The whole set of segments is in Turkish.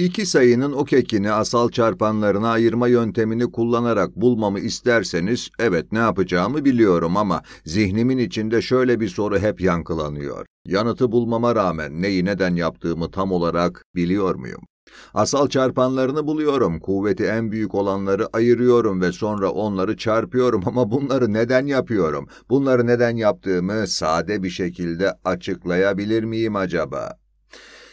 İki sayının o kekini asal çarpanlarına ayırma yöntemini kullanarak bulmamı isterseniz, evet ne yapacağımı biliyorum ama zihnimin içinde şöyle bir soru hep yankılanıyor. Yanıtı bulmama rağmen neyi neden yaptığımı tam olarak biliyor muyum? Asal çarpanlarını buluyorum, kuvveti en büyük olanları ayırıyorum ve sonra onları çarpıyorum ama bunları neden yapıyorum? Bunları neden yaptığımı sade bir şekilde açıklayabilir miyim acaba?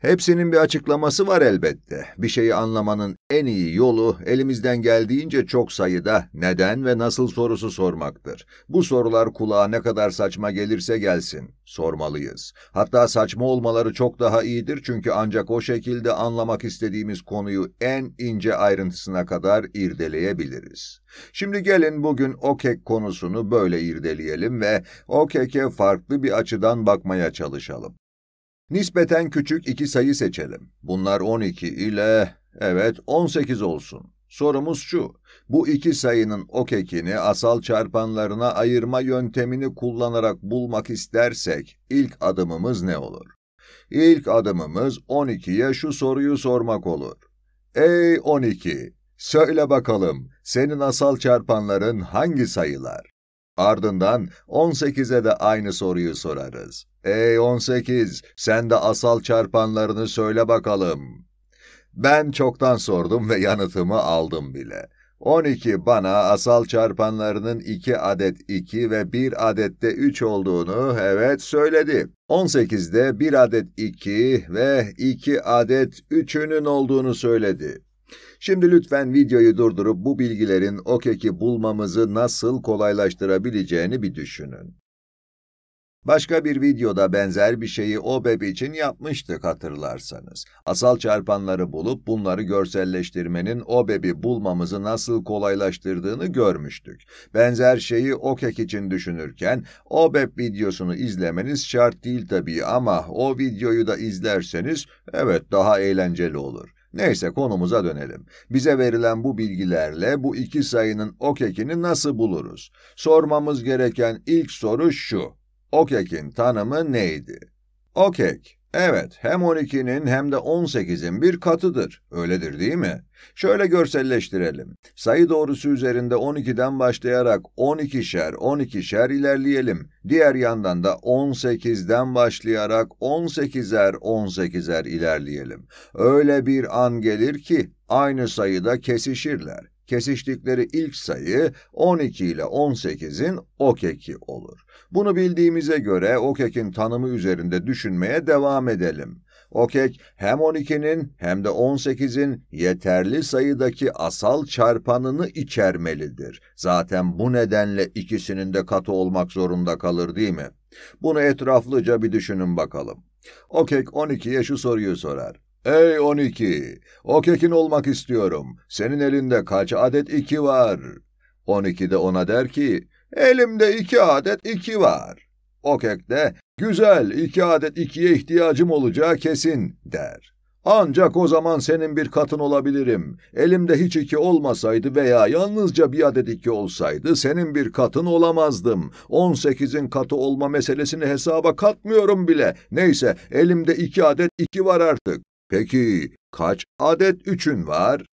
Hepsinin bir açıklaması var elbette. Bir şeyi anlamanın en iyi yolu elimizden geldiğince çok sayıda neden ve nasıl sorusu sormaktır. Bu sorular kulağa ne kadar saçma gelirse gelsin, sormalıyız. Hatta saçma olmaları çok daha iyidir çünkü ancak o şekilde anlamak istediğimiz konuyu en ince ayrıntısına kadar irdeleyebiliriz. Şimdi gelin bugün OKEK konusunu böyle irdeleyelim ve OKEK'e farklı bir açıdan bakmaya çalışalım. Nispeten küçük iki sayı seçelim. Bunlar 12 ile, evet 18 olsun. Sorumuz şu, bu iki sayının okekini asal çarpanlarına ayırma yöntemini kullanarak bulmak istersek ilk adımımız ne olur? İlk adımımız 12'ye şu soruyu sormak olur. Ey 12, söyle bakalım senin asal çarpanların hangi sayılar? Ardından 18'e de aynı soruyu sorarız. Ey 18, sen de asal çarpanlarını söyle bakalım. Ben çoktan sordum ve yanıtımı aldım bile. 12 bana asal çarpanlarının 2 adet 2 ve 1 adet de 3 olduğunu evet söyledi. 18 de 1 adet 2 ve 2 adet 3'ünün olduğunu söyledi. Şimdi lütfen videoyu durdurup bu bilgilerin OKEK'i bulmamızı nasıl kolaylaştırabileceğini bir düşünün. Başka bir videoda benzer bir şeyi OBEP için yapmıştık hatırlarsanız. Asal çarpanları bulup bunları görselleştirmenin OBEP'i bulmamızı nasıl kolaylaştırdığını görmüştük. Benzer şeyi OKEK için düşünürken OBEP videosunu izlemeniz şart değil tabii ama o videoyu da izlerseniz evet daha eğlenceli olur. Neyse konumuza dönelim. Bize verilen bu bilgilerle bu iki sayının OKEK'ini nasıl buluruz? Sormamız gereken ilk soru şu. Okek'in tanımı neydi? Okek, evet hem 12'nin hem de 18'in bir katıdır. Öyledir değil mi? Şöyle görselleştirelim. Sayı doğrusu üzerinde 12'den başlayarak 12'şer 12'şer ilerleyelim. Diğer yandan da 18'den başlayarak 18'er 18'er ilerleyelim. Öyle bir an gelir ki aynı sayıda kesişirler kesiştikleri ilk sayı 12 ile 18'in okeki olur. Bunu bildiğimize göre okekin tanımı üzerinde düşünmeye devam edelim. Okek hem 12'nin hem de 18'in yeterli sayıdaki asal çarpanını içermelidir. Zaten bu nedenle ikisinin de katı olmak zorunda kalır değil mi? Bunu etraflıca bir düşünün bakalım. Okek 12'ye şu soruyu sorar. Ey 12! O kekin olmak istiyorum. Senin elinde kaç adet iki var? 12 de ona der ki, elimde iki adet iki var. O kek de, güzel iki adet ikiye ihtiyacım olacağı kesin der. Ancak o zaman senin bir katın olabilirim. Elimde hiç iki olmasaydı veya yalnızca bir adet iki olsaydı senin bir katın olamazdım. 18'in katı olma meselesini hesaba katmıyorum bile. Neyse elimde iki adet iki var artık. Peki kaç adet üçün var?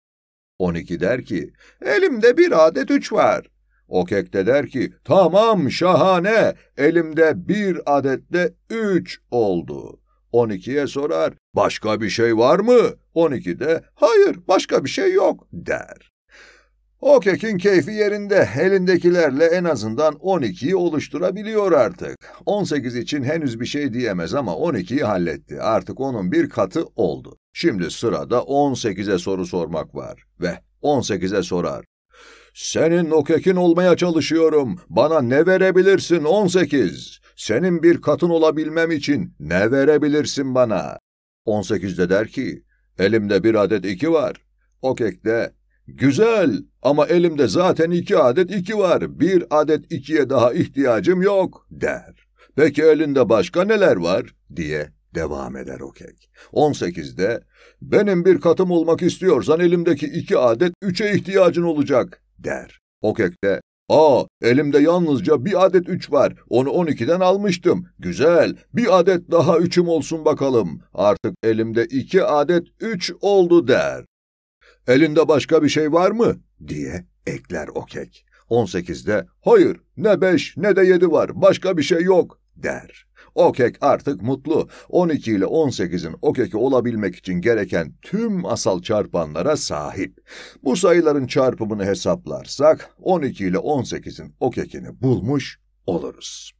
12 der ki, elimde bir adet üç var. O kekte der ki, tamam şahane, elimde bir adette üç oldu. 12'ye sorar, başka bir şey var mı? 12 de, hayır başka bir şey yok der. O kekin keyfi yerinde. Elindekilerle en azından 12'yi oluşturabiliyor artık. 18 için henüz bir şey diyemez ama 12'yi halletti. Artık onun bir katı oldu. Şimdi sırada 18'e soru sormak var. Ve 18'e sorar. Senin o kekin olmaya çalışıyorum. Bana ne verebilirsin 18? Senin bir katın olabilmem için ne verebilirsin bana? 18'de der ki, elimde bir adet iki var. O kekte Güzel ama elimde zaten iki adet iki var. Bir adet ikiye daha ihtiyacım yok der. Peki elinde başka neler var diye devam eder o kek. 18'de benim bir katım olmak istiyorsan elimdeki iki adet üçe ihtiyacın olacak der. O de Aa, elimde yalnızca bir adet üç var. Onu on ikiden almıştım. Güzel, bir adet daha üçüm olsun bakalım. Artık elimde iki adet üç oldu der elinde başka bir şey var mı? diye ekler okek. 18'de hayır ne 5 ne de 7 var başka bir şey yok der. Okek artık mutlu. 12 ile 18'in okek'i olabilmek için gereken tüm asal çarpanlara sahip. Bu sayıların çarpımını hesaplarsak 12 ile 18'in okekini bulmuş oluruz.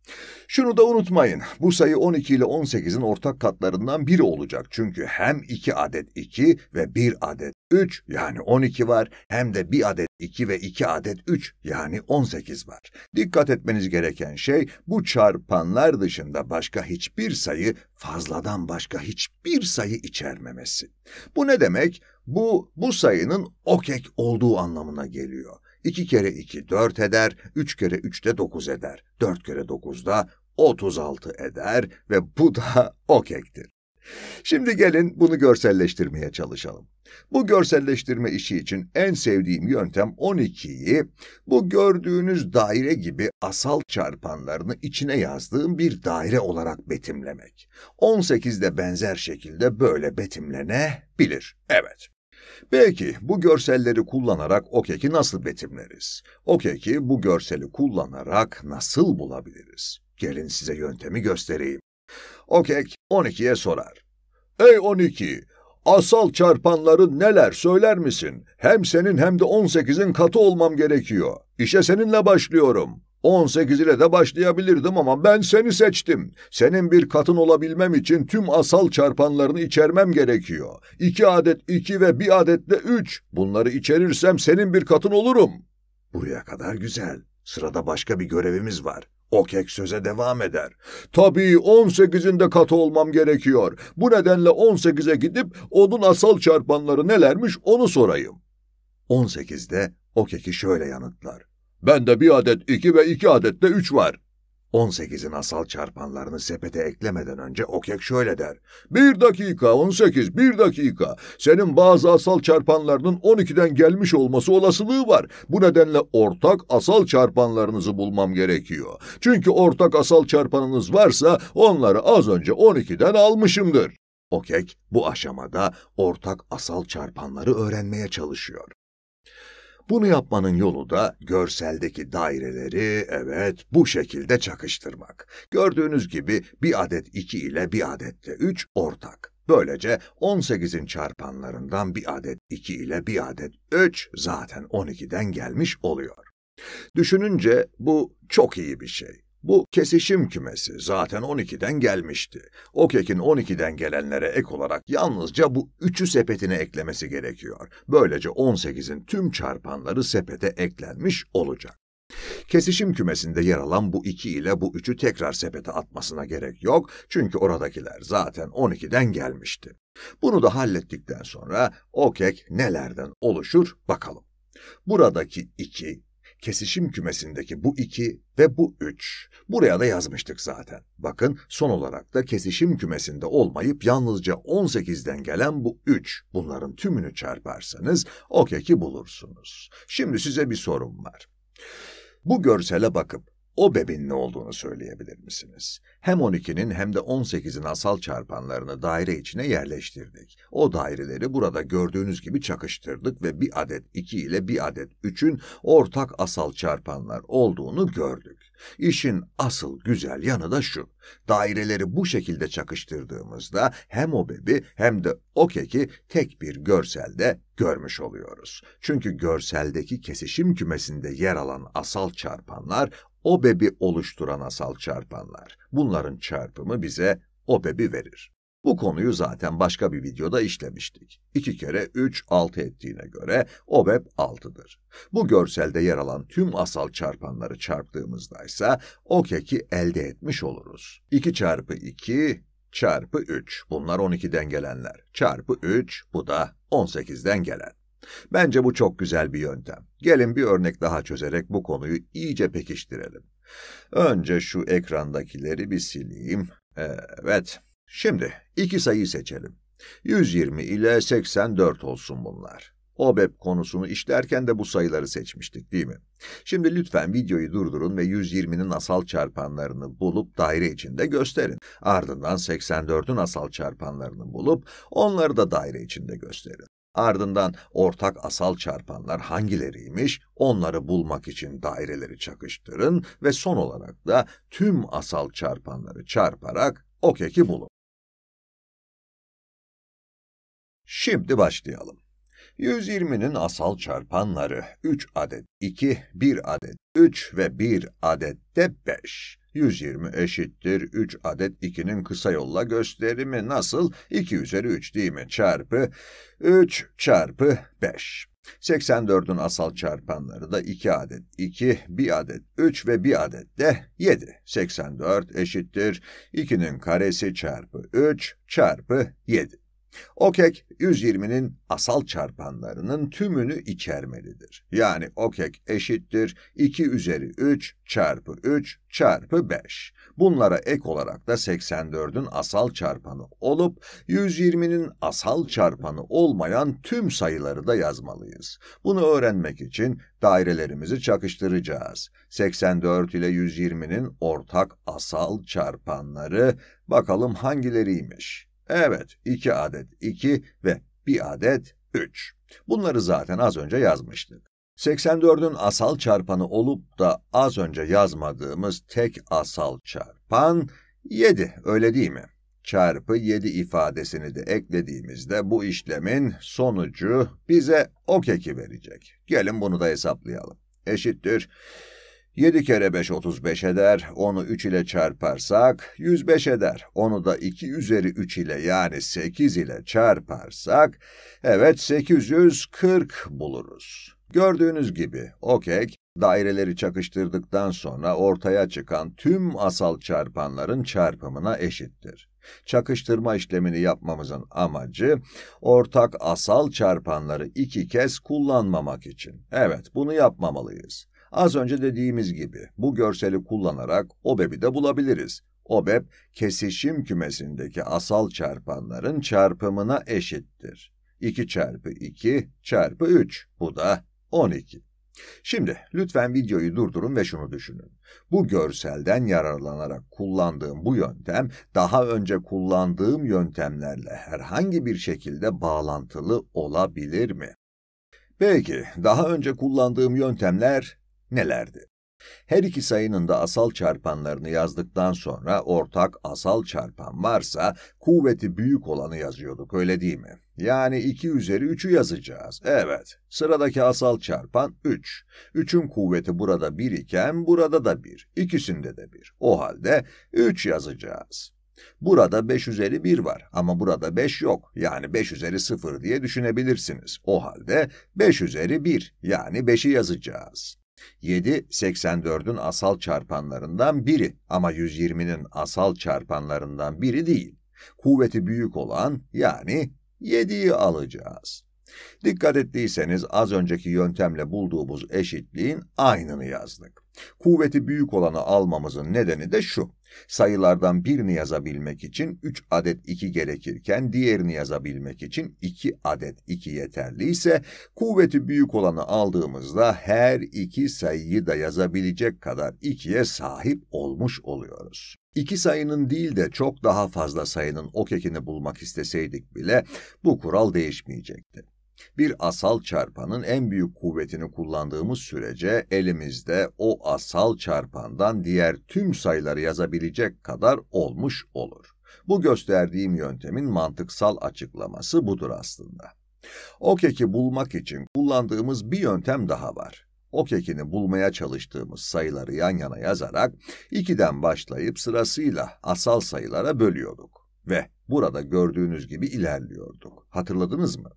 Şunu da unutmayın, bu sayı 12 ile 18'in ortak katlarından biri olacak. Çünkü hem 2 adet 2 ve 1 adet 3 yani 12 var, hem de 1 adet 2 ve 2 adet 3 yani 18 var. Dikkat etmeniz gereken şey, bu çarpanlar dışında başka hiçbir sayı, fazladan başka hiçbir sayı içermemesi. Bu ne demek? Bu, bu sayının okek olduğu anlamına geliyor. 2 kere 2 4 eder, 3 kere 3 de 9 eder, 4 kere 9 da 36 eder ve bu da o kektir. Şimdi gelin bunu görselleştirmeye çalışalım. Bu görselleştirme işi için en sevdiğim yöntem 12'yi bu gördüğünüz daire gibi asal çarpanlarını içine yazdığım bir daire olarak betimlemek. 18 de benzer şekilde böyle betimlenebilir. Evet. Belki bu görselleri kullanarak okeki nasıl betimleriz? Okeki bu görseli kullanarak nasıl bulabiliriz? Gelin size yöntemi göstereyim. Okek 12'ye sorar. Ey 12! Asal çarpanları neler söyler misin? Hem senin hem de 18'in katı olmam gerekiyor. İşe seninle başlıyorum. 18 ile de başlayabilirdim ama ben seni seçtim. Senin bir katın olabilmem için tüm asal çarpanlarını içermem gerekiyor. İki adet iki ve bir adet de üç. Bunları içerirsem senin bir katın olurum. Buraya kadar güzel. Sırada başka bir görevimiz var. O kek söze devam eder. Tabii 18'inde katı olmam gerekiyor. Bu nedenle 18'e gidip onun asal çarpanları nelermiş onu sorayım. 18'de o keki şöyle yanıtlar. Ben de bir adet iki ve iki adet de üç var. 18'in asal çarpanlarını sepete eklemeden önce Okek şöyle der. Bir dakika 18, bir dakika. Senin bazı asal çarpanlarının 12'den gelmiş olması olasılığı var. Bu nedenle ortak asal çarpanlarınızı bulmam gerekiyor. Çünkü ortak asal çarpanınız varsa onları az önce 12'den almışımdır. Okek bu aşamada ortak asal çarpanları öğrenmeye çalışıyor. Bunu yapmanın yolu da görseldeki daireleri evet bu şekilde çakıştırmak. Gördüğünüz gibi bir adet 2 ile bir adet de 3 ortak. Böylece 18'in çarpanlarından bir adet 2 ile bir adet 3 zaten 12'den gelmiş oluyor. Düşününce bu çok iyi bir şey. Bu kesişim kümesi zaten 12'den gelmişti. O kekin 12'den gelenlere ek olarak yalnızca bu 3'ü sepetine eklemesi gerekiyor. Böylece 18'in tüm çarpanları sepete eklenmiş olacak. Kesişim kümesinde yer alan bu 2 ile bu 3'ü tekrar sepete atmasına gerek yok çünkü oradakiler zaten 12'den gelmişti. Bunu da hallettikten sonra o kek nelerden oluşur bakalım. Buradaki 2, kesişim kümesindeki bu iki ve bu üç. Buraya da yazmıştık zaten. Bakın son olarak da kesişim kümesinde olmayıp yalnızca 18'den gelen bu üç. Bunların tümünü çarparsanız o keki bulursunuz. Şimdi size bir sorum var. Bu görsele bakıp o bebin ne olduğunu söyleyebilir misiniz? Hem 12'nin hem de 18'in asal çarpanlarını daire içine yerleştirdik. O daireleri burada gördüğünüz gibi çakıştırdık ve bir adet 2 ile bir adet 3'ün ortak asal çarpanlar olduğunu gördük. İşin asıl güzel yanı da şu. Daireleri bu şekilde çakıştırdığımızda hem o bebi hem de o keki tek bir görselde görmüş oluyoruz. Çünkü görseldeki kesişim kümesinde yer alan asal çarpanlar obebi oluşturan asal çarpanlar. Bunların çarpımı bize obebi verir. Bu konuyu zaten başka bir videoda işlemiştik. 2 kere 3, 6 ettiğine göre OBEP 6'dır. Bu görselde yer alan tüm asal çarpanları çarptığımızda ise o keki elde etmiş oluruz. 2 çarpı 2 çarpı 3, bunlar 12'den gelenler. Çarpı 3, bu da 18'den gelen. Bence bu çok güzel bir yöntem. Gelin bir örnek daha çözerek bu konuyu iyice pekiştirelim. Önce şu ekrandakileri bir sileyim. Evet, şimdi iki sayı seçelim. 120 ile 84 olsun bunlar. OBEP konusunu işlerken de bu sayıları seçmiştik değil mi? Şimdi lütfen videoyu durdurun ve 120'nin asal çarpanlarını bulup daire içinde gösterin. Ardından 84'ün asal çarpanlarını bulup onları da daire içinde gösterin. Ardından ortak asal çarpanlar hangileriymiş onları bulmak için daireleri çakıştırın ve son olarak da tüm asal çarpanları çarparak o bulun. Şimdi başlayalım. 120'nin asal çarpanları 3 adet 2, 1 adet 3 ve 1 adet de 5. 120 eşittir 3 adet 2'nin kısa yolla gösterimi nasıl? 2 üzeri 3 değil mi? Çarpı 3 çarpı 5. 84'ün asal çarpanları da 2 adet 2, 1 adet 3 ve 1 adet de 7. 84 eşittir 2'nin karesi çarpı 3 çarpı 7. Okek 120'nin asal çarpanlarının tümünü içermelidir. Yani okek eşittir 2 üzeri 3 çarpı 3 çarpı 5. Bunlara ek olarak da 84'ün asal çarpanı olup 120'nin asal çarpanı olmayan tüm sayıları da yazmalıyız. Bunu öğrenmek için dairelerimizi çakıştıracağız. 84 ile 120'nin ortak asal çarpanları bakalım hangileriymiş. Evet, 2 adet 2 ve 1 adet 3. Bunları zaten az önce yazmıştık. 84'ün asal çarpanı olup da az önce yazmadığımız tek asal çarpan 7, öyle değil mi? Çarpı 7 ifadesini de eklediğimizde bu işlemin sonucu bize ok eki verecek. Gelin bunu da hesaplayalım. Eşittir 7 kere 5 35 eder, onu 3 ile çarparsak 105 eder. Onu da 2 üzeri 3 ile yani 8 ile çarparsak evet 840 buluruz. Gördüğünüz gibi o kek daireleri çakıştırdıktan sonra ortaya çıkan tüm asal çarpanların çarpımına eşittir. Çakıştırma işlemini yapmamızın amacı ortak asal çarpanları iki kez kullanmamak için. Evet bunu yapmamalıyız. Az önce dediğimiz gibi bu görseli kullanarak OBEB'i de bulabiliriz. OBEB, kesişim kümesindeki asal çarpanların çarpımına eşittir. 2 çarpı 2 çarpı 3, bu da 12. Şimdi lütfen videoyu durdurun ve şunu düşünün. Bu görselden yararlanarak kullandığım bu yöntem, daha önce kullandığım yöntemlerle herhangi bir şekilde bağlantılı olabilir mi? Peki, daha önce kullandığım yöntemler nelerdi? Her iki sayının da asal çarpanlarını yazdıktan sonra ortak asal çarpan varsa kuvveti büyük olanı yazıyorduk öyle değil mi? Yani 2 üzeri 3'ü yazacağız. Evet. Sıradaki asal çarpan 3. 3'ün kuvveti burada 1 iken burada da 1. İkisinde de 1. O halde 3 yazacağız. Burada 5 üzeri 1 var ama burada 5 yok. Yani 5 üzeri 0 diye düşünebilirsiniz. O halde 5 üzeri 1 yani 5'i yazacağız. 7, 84'ün asal çarpanlarından biri ama 120'nin asal çarpanlarından biri değil. Kuvveti büyük olan yani 7'yi alacağız. Dikkat ettiyseniz az önceki yöntemle bulduğumuz eşitliğin aynını yazdık. Kuvveti büyük olanı almamızın nedeni de şu. Sayılardan birini yazabilmek için 3 adet 2 gerekirken diğerini yazabilmek için 2 adet 2 yeterli ise kuvveti büyük olanı aldığımızda her iki sayıyı da yazabilecek kadar 2'ye sahip olmuş oluyoruz. İki sayının değil de çok daha fazla sayının o kekini bulmak isteseydik bile bu kural değişmeyecekti. Bir asal çarpanın en büyük kuvvetini kullandığımız sürece elimizde o asal çarpandan diğer tüm sayıları yazabilecek kadar olmuş olur. Bu gösterdiğim yöntemin mantıksal açıklaması budur aslında. O keki bulmak için kullandığımız bir yöntem daha var. O kekini bulmaya çalıştığımız sayıları yan yana yazarak 2'den başlayıp sırasıyla asal sayılara bölüyorduk ve burada gördüğünüz gibi ilerliyorduk. Hatırladınız mı?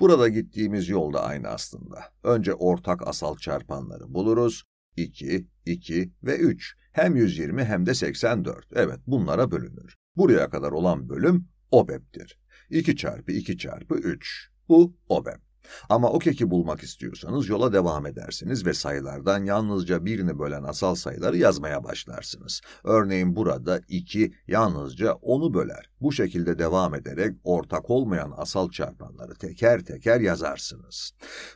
Burada gittiğimiz yol da aynı aslında. Önce ortak asal çarpanları buluruz. 2, 2 ve 3. Hem 120 hem de 84. Evet bunlara bölünür. Buraya kadar olan bölüm OBEP'tir. 2 çarpı 2 çarpı 3. Bu OBEP. Ama o keki bulmak istiyorsanız yola devam edersiniz ve sayılardan yalnızca birini bölen asal sayıları yazmaya başlarsınız. Örneğin burada 2 yalnızca 10'u böler. Bu şekilde devam ederek ortak olmayan asal çarpanları teker teker yazarsınız.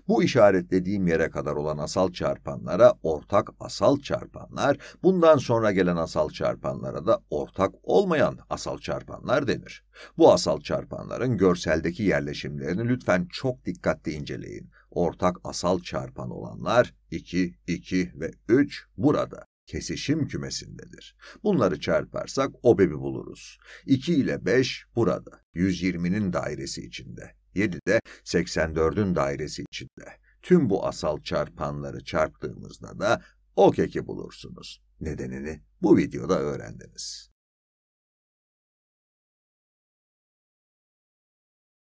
Bu işaretlediğim yere kadar olan asal çarpanlara ortak asal çarpanlar, bundan sonra gelen asal çarpanlara da ortak olmayan asal çarpanlar denir. Bu asal çarpanların görseldeki yerleşimlerini lütfen çok dikkatli inceleyin. Ortak asal çarpan olanlar 2, 2 ve 3 burada kesişim kümesindedir. Bunları çarparsak OBEB'i buluruz. 2 ile 5 burada, 120'nin dairesi içinde. 7 de 84'ün dairesi içinde. Tüm bu asal çarpanları çarptığımızda da o keki bulursunuz. Nedenini bu videoda öğrendiniz.